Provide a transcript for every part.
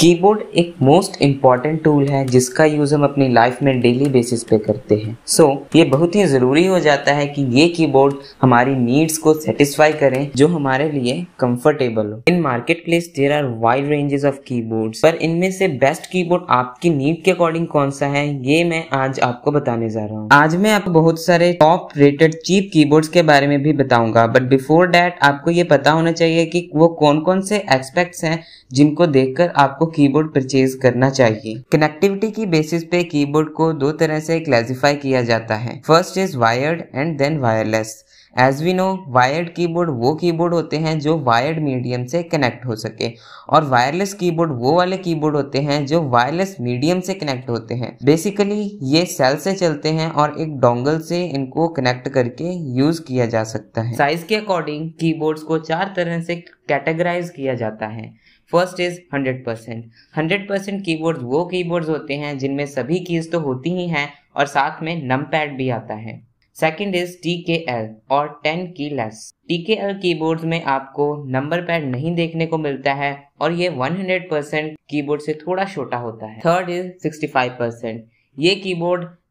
keyboard एक most important tool है जिसका यूज हम अपनी लाइफ में डेली बेसिस पे करते हैं सो so, ये बहुत ही ज़रूरी हो जाता है कि ये कीबोर्ड हमारी नीड्स को सेटिस्फाई करें जो हमारे लिए कंफर्टेबल हो in market place there are wide ranges of keyboard पर इनमें से बेस्ट कीबोर्ड आपकी नीड के अकॉर्डिंग कौन सा है ये मैं आज आपको बताने जा रहा हूँ आज मैं आपको बहुत सारे टॉप रेटेड चीप कीबोर्ड्स के बारे में भी बताऊंगा बट बिफोर डैट आपको ये पता होना चाहिए की वो कौन कौन से एक्सपेक्ट है जिनको देखकर आपको कीबोर्ड परचेज करना चाहिए कनेक्टिविटी की बेसिस पे कीबोर्ड को दो तरह से क्लासिफाई किया जाता है first is wired and then wireless as we know wired keyboard वो कीबोर्ड होते हैं जो वायर्ड मीडियम से कनेक्ट हो सके और वायरलेस कीबोर्ड वो वाले कीबोर्ड होते हैं जो वायरलेस मीडियम से कनेक्ट होते हैं बेसिकली ये सेल से चलते हैं और एक डोंगल से इनको कनेक्ट करके यूज किया जा सकता है साइज के अकॉर्डिंग कीबोर्ड्स को चार तरह से कैटेगराइज किया जाता है first is hundred percent hundred percent की वो की होते हैं जिनमें सभी कीज तो होती ही हैं और साथ में नम भी आता है second is T K L और tenkeyless T K L की में आपको नंबर पैड नहीं देखने को मिलता है और ये 100 परसेंट की बोर्ड से थोड़ा छोटा होता है थर्ड इज 65 परसेंट ये की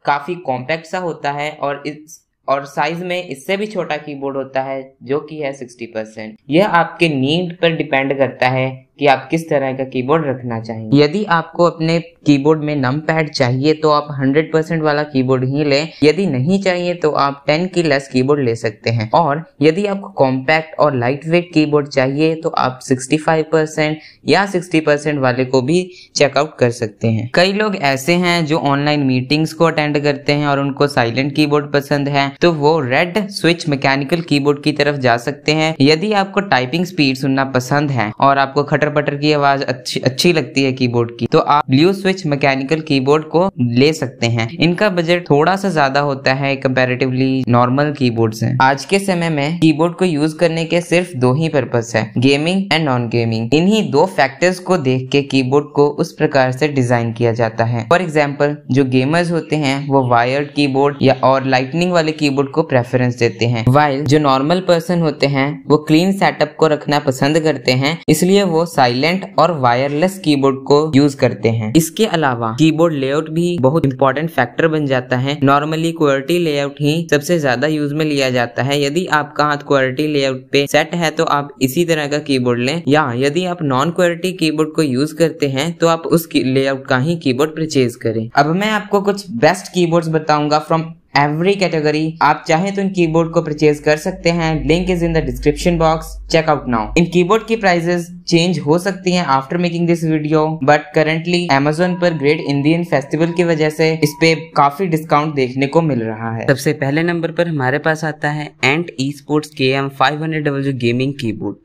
काफी कॉम्पैक्ट सा होता है और इस और साइज में इससे भी छोटा कीबोर्ड होता है जो कि है 60 परसेंट यह आपके नीड पर डिपेंड करता है कि आप किस तरह का कीबोर्ड रखना चाहिए यदि आपको अपने कीबोर्ड में नम पैड चाहिए तो आप 100% वाला कीबोर्ड ही लें यदि नहीं चाहिए तो आप 10 की लेस कीबोर्ड ले सकते हैं और यदि आपको कॉम्पैक्ट और लाइट वेट कीबोर्ड चाहिए तो आप 65% या 60% वाले को भी चेकआउट कर सकते हैं कई लोग ऐसे हैं जो ऑनलाइन मीटिंग्स को अटेंड करते हैं और उनको साइलेंट की पसंद है तो वो रेड स्विच मैकेनिकल की की तरफ जा सकते हैं यदि आपको टाइपिंग स्पीड सुनना पसंद है और आपको खटर बटर बटर की आवाज अच्छी अच्छी लगती है कीबोर्ड की तो आप ब्लू स्विच मैकेनिकल कीबोर्ड को ले सकते हैं इनका बजट थोड़ा सा ज्यादा होता है कंपेरेटिवली नॉर्मल की से आज के समय में कीबोर्ड को यूज करने के सिर्फ दो ही पर्पज है गेमिंग एंड नॉन गेमिंग इन्हीं दो फैक्टर्स को देख के कीबोर्ड को उस प्रकार से डिजाइन किया जाता है फॉर एग्जाम्पल जो गेमर्स होते हैं वो वायर्ड कीबोर्ड या और लाइटनिंग वाले कीबोर्ड को प्रेफरेंस देते हैं वाइल जो नॉर्मल पर्सन होते हैं वो क्लीन सेटअप को रखना पसंद करते हैं इसलिए वो साइलेंट और वायरलेस कीबोर्ड को यूज करते हैं इसके अलावा कीबोर्ड लेआउट भी बहुत इंपॉर्टेंट फैक्टर बन जाता है नॉर्मली क्वालिटी लेआउट ही सबसे ज्यादा यूज में लिया जाता है यदि आपका हाथ क्वालिटी लेआउट पे सेट है तो आप इसी तरह का कीबोर्ड लें या यदि आप नॉन क्वालिटी कीबोर्ड को यूज करते हैं तो आप उस लेआउट का ही कीबोर्ड परचेज करें अब मैं आपको कुछ बेस्ट कीबोर्ड्स बताऊंगा फ्रॉम एवरी कैटेगरी आप चाहे तो इन कीबोर्ड को परचेज कर सकते हैं link is in the description box checkout now इन कीबोर्ड की प्राइजेस चेंज हो सकती हैं after making this video but currently Amazon पर ग्रेट इंडियन फेस्टिवल की वजह से इस पे काफी डिस्काउंट देखने को मिल रहा है सबसे पहले नंबर पर हमारे पास आता है एंट ई स्पोर्ट्स के एम फाइव हंड्रेड डबल जो गेमिंग कीबोर्ड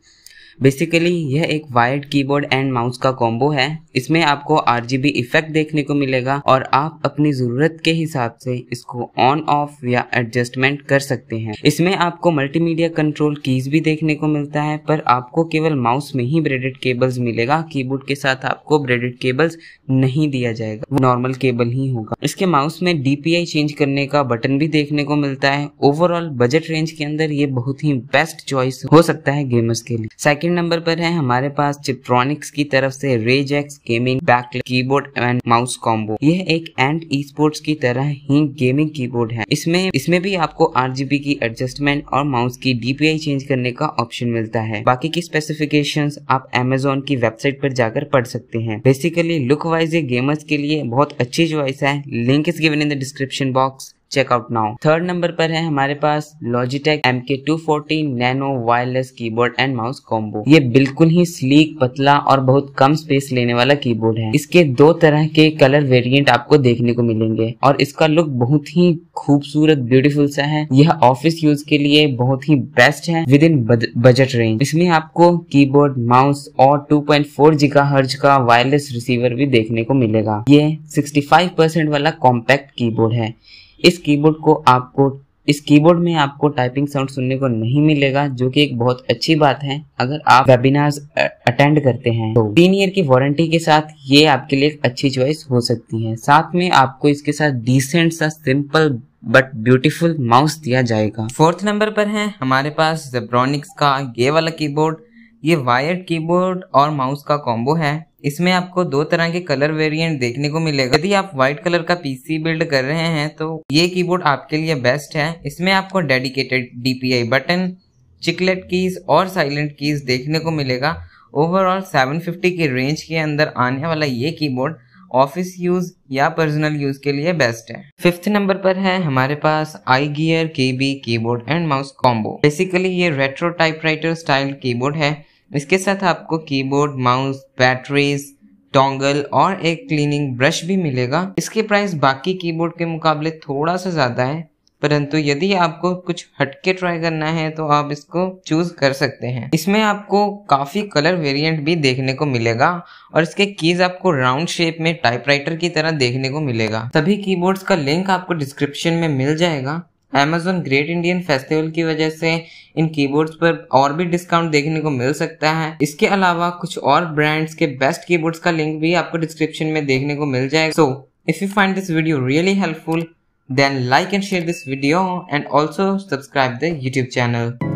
बेसिकली यह एक वायर्ड कीबोर्ड एंड माउस का कॉम्बो है इसमें आपको आर इफेक्ट देखने को मिलेगा और आप अपनी जरूरत के हिसाब से इसको ऑन ऑफ या एडजस्टमेंट कर सकते हैं इसमें आपको मल्टीमीडिया कंट्रोल कीज भी देखने को मिलता है पर आपको केवल माउस में ही ब्रेडेड केबल्स मिलेगा कीबोर्ड के साथ आपको ब्रेडेड केबल्स नहीं दिया जाएगा वो नॉर्मल केबल ही होगा इसके माउस में डीपीआई चेंज करने का बटन भी देखने को मिलता है ओवरऑल बजट रेंज के अंदर ये बहुत ही बेस्ट चॉइस हो सकता है गेमर्स के लिए सेकेंड सेकंड नंबर पर है हमारे पास चिप्ट्रॉनिक्स की तरफ से रेजेक्स gaming back keyboard and mouse combo यह एक एंड ई स्पोर्ट्स की तरह ही गेमिंग कीबोर्ड है इसमें इसमें भी आपको आर की एडजस्टमेंट और माउस की डीपीआई चेंज करने का ऑप्शन मिलता है बाकी की स्पेसिफिकेशन आप एमेजोन की वेबसाइट पर जाकर पढ़ सकते हैं बेसिकली लुक वाइज ये गेमर्स के लिए बहुत अच्छी चॉइस है link is given in the description box checkout now third number पर है हमारे पास Logitech M K two forty nano wireless keyboard and mouse combo ये बिल्कुल ही स्लीक पतला और बहुत कम स्पेस लेने वाला कीबोर्ड है इसके दो तरह के कलर वेरिएंट आपको देखने को मिलेंगे और इसका लुक बहुत ही खूबसूरत ब्यूटीफुल सा है यह ऑफिस यूज के लिए बहुत ही बेस्ट है विद इन बजट रेंज इसमें आपको कीबोर्ड माउस और टू पॉइंट का वायरलेस रिसीवर भी देखने को मिलेगा ये परसेंट वाला कॉम्पैक्ट कीबोर्ड है इस कीबोर्ड को आपको इस कीबोर्ड में आपको टाइपिंग साउंड सुनने को नहीं मिलेगा जो कि एक बहुत अच्छी बात है अगर आप वेबिनार्स अटेंड करते हैं तो तीन ईयर की वारंटी के साथ ये आपके लिए एक अच्छी चॉइस हो सकती है साथ में आपको इसके साथ डिसेंट सा सिंपल बट ब्यूटीफुल माउस दिया जाएगा फोर्थ नंबर पर है हमारे पास जेब्रॉनिक्स का ये वाला कीबोर्ड ये वायर्ड कीबोर्ड और माउस का कॉम्बो है इसमें आपको दो तरह के कलर वेरिएंट देखने को मिलेगा यदि आप व्हाइट कलर का पीसी बिल्ड कर रहे हैं तो ये कीबोर्ड आपके लिए बेस्ट है इसमें आपको dedicated DPI button chiclet keys और साइलेंट कीज देखने को मिलेगा ओवरऑल 750 की रेंज के अंदर आने वाला ये कीबोर्ड ऑफिस यूज या पर्सनल यूज के लिए बेस्ट है फिफ्थ नंबर पर है हमारे पास iGear K B keyboard and mouse combo basically ये रेट्रो टाइपराइटर स्टाइल कीबोर्ड है इसके साथ आपको कीबोर्ड माउस बैटरीज टोंगल और एक क्लीनिंग ब्रश भी मिलेगा इसके प्राइस बाकी कीबोर्ड के मुकाबले थोड़ा सा ज़्यादा है परंतु यदि आपको कुछ हटके ट्राई करना है तो आप इसको चूज कर सकते हैं इसमें आपको काफ़ी कलर वेरिएंट भी देखने को मिलेगा और इसके कीज आपको राउंड शेप में टाइपराइटर की तरह देखने को मिलेगा सभी कीबोर्ड्स का लिंक आपको डिस्क्रिप्शन में मिल जाएगा अमेजोन ग्रेट इंडियन फेस्टिवल की वजह से इन कीबोर्ड्स पर और भी डिस्काउंट देखने को मिल सकता है इसके अलावा कुछ और ब्रांड्स के बेस्ट कीबोर्ड्स का लिंक भी आपको डिस्क्रिप्शन में देखने को मिल जाएगा so if you find this video really helpful then like and share this video and also subscribe the YouTube channel